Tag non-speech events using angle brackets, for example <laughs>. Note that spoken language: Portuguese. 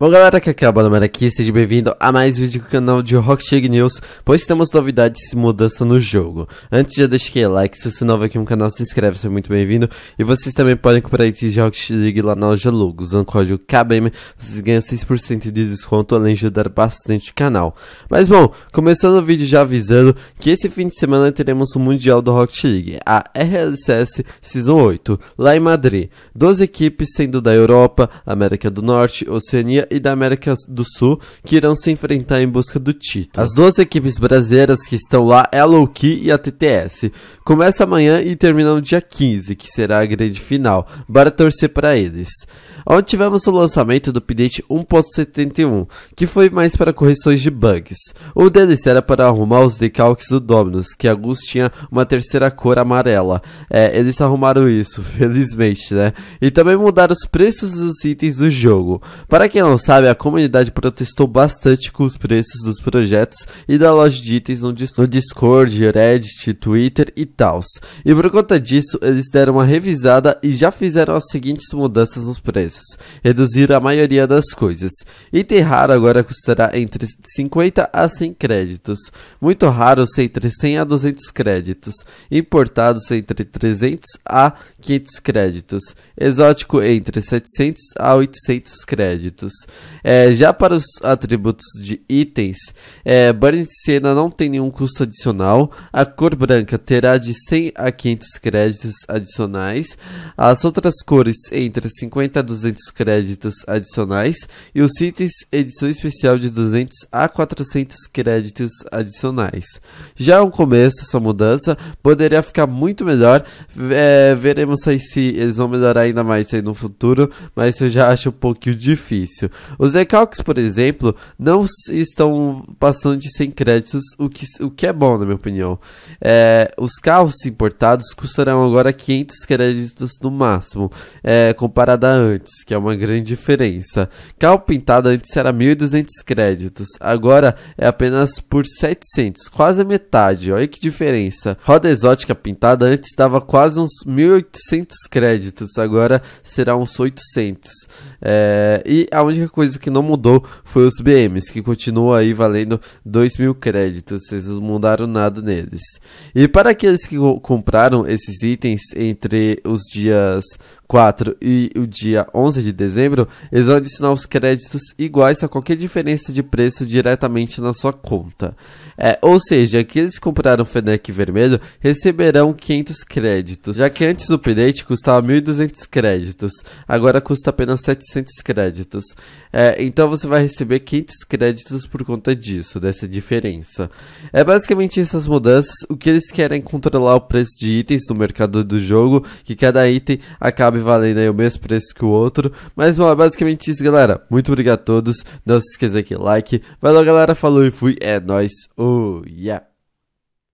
Bom galera, que aqui é o Balomero aqui, seja bem-vindo a mais vídeo do canal de Rocket League News, pois temos novidades e mudança no jogo. Antes já deixa aquele like, se você é novo aqui no canal, se inscreve, seja muito bem-vindo. E vocês também podem comprar itens de Rocket League lá na loja Logo, usando o código KBM, vocês ganham 6% de desconto, além de ajudar bastante o canal. Mas bom, começando o vídeo já avisando que esse fim de semana teremos o Mundial do Rocket League, a RLCS Season 8, lá em Madrid. 12 equipes, sendo da Europa, América do Norte, Oceania e da América do Sul que irão se enfrentar em busca do título. As duas equipes brasileiras que estão lá é a Low Key e a TTS. Começa amanhã e termina no dia 15, que será a grande final. Bora torcer para eles. Onde tivemos o lançamento do update 1.71, que foi mais para correções de bugs. O deles era para arrumar os decalques do Dominus, que alguns tinha uma terceira cor amarela. É, eles arrumaram isso, <laughs> felizmente, né? E também mudaram os preços dos itens do jogo. Para quem não não sabe, a comunidade protestou bastante com os preços dos projetos e da loja de itens no, Discord, Reddit, Twitter e tal. E por conta disso, eles deram uma revisada e já fizeram as seguintes mudanças nos preços. Reduziram a maioria das coisas. Item raro agora custará entre 50 a 100 créditos. Muito raro entre 100 a 200 créditos. Importados entre 300 a 500 créditos. Exótico entre 700 a 800 créditos. É, já para os atributos de itens, é, Burn cena não tem nenhum custo adicional. A cor branca terá de 100 a 500 créditos adicionais. As outras cores entre 50 a 200 créditos adicionais. E os itens edição especial de 200 a 400 créditos adicionais. Já no começo, essa mudança poderia ficar muito melhor. É, veremos aí se eles vão melhorar ainda mais aí no futuro, mas eu já acho um pouquinho difícil. Os recalques, por exemplo, não estão passando de 100 créditos, o que, o que é bom, na minha opinião. É, os carros importados custarão agora 500 créditos no máximo, é, comparado a antes, que é uma grande diferença. Carro pintado antes era 1.200 créditos, agora é apenas por 700, quase a metade, olha que diferença. Roda exótica pintada antes dava quase uns 1.800 créditos, agora será uns 800. É, e aonde única única coisa que não mudou foi os BMs, que continuam aí valendo 2 mil créditos, vocês não mudaram nada neles. E para aqueles que compraram esses itens entre os dias 4 e o dia 11 de dezembro, eles vão adicionar os créditos iguais a qualquer diferença de preço diretamente na sua conta. É, ou seja, aqueles que compraram FENEC vermelho receberão 500 créditos, já que antes o update custava 1.200 créditos, agora custa apenas 700 créditos. É, então você vai receber 500 créditos por conta disso, dessa diferença. É basicamente essas mudanças, o que eles querem controlar o preço de itens no mercado do jogo, que cada item acabe sabe valendo aí o mesmo preço que o outro. Mas bom, é basicamente isso, galera. Muito obrigado a todos. Não se esqueça que like. Valeu, galera. Falou e fui. É nóis. Oh, yeah.